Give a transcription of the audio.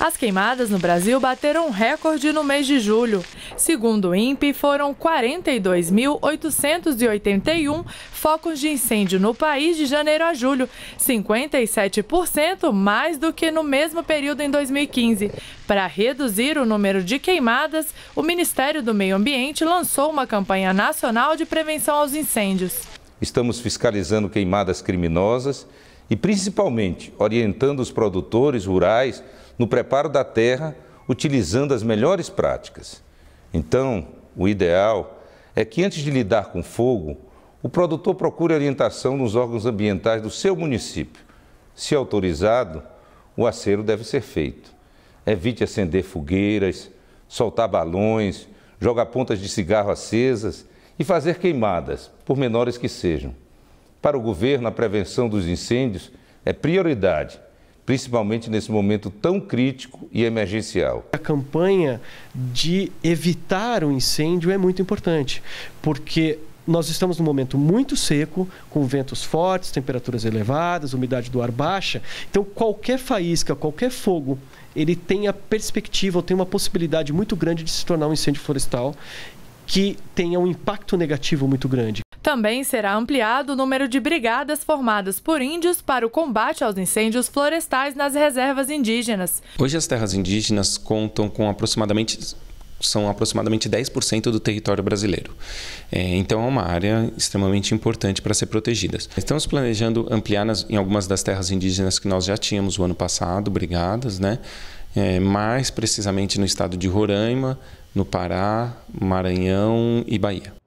As queimadas no Brasil bateram um recorde no mês de julho. Segundo o INPE, foram 42.881 focos de incêndio no país de janeiro a julho, 57% mais do que no mesmo período em 2015. Para reduzir o número de queimadas, o Ministério do Meio Ambiente lançou uma campanha nacional de prevenção aos incêndios. Estamos fiscalizando queimadas criminosas e, principalmente, orientando os produtores rurais no preparo da terra, utilizando as melhores práticas. Então, o ideal é que antes de lidar com fogo, o produtor procure orientação nos órgãos ambientais do seu município. Se autorizado, o acero deve ser feito. Evite acender fogueiras, soltar balões, jogar pontas de cigarro acesas e fazer queimadas, por menores que sejam. Para o governo, a prevenção dos incêndios é prioridade principalmente nesse momento tão crítico e emergencial. A campanha de evitar o incêndio é muito importante, porque nós estamos num momento muito seco, com ventos fortes, temperaturas elevadas, umidade do ar baixa. Então, qualquer faísca, qualquer fogo, ele tem a perspectiva, ou tem uma possibilidade muito grande de se tornar um incêndio florestal que tenha um impacto negativo muito grande. Também será ampliado o número de brigadas formadas por índios para o combate aos incêndios florestais nas reservas indígenas. Hoje as terras indígenas contam com aproximadamente são aproximadamente 10% do território brasileiro. É, então é uma área extremamente importante para ser protegida. Estamos planejando ampliar nas, em algumas das terras indígenas que nós já tínhamos o ano passado, brigadas, né? É, mais precisamente no estado de Roraima, no Pará, Maranhão e Bahia.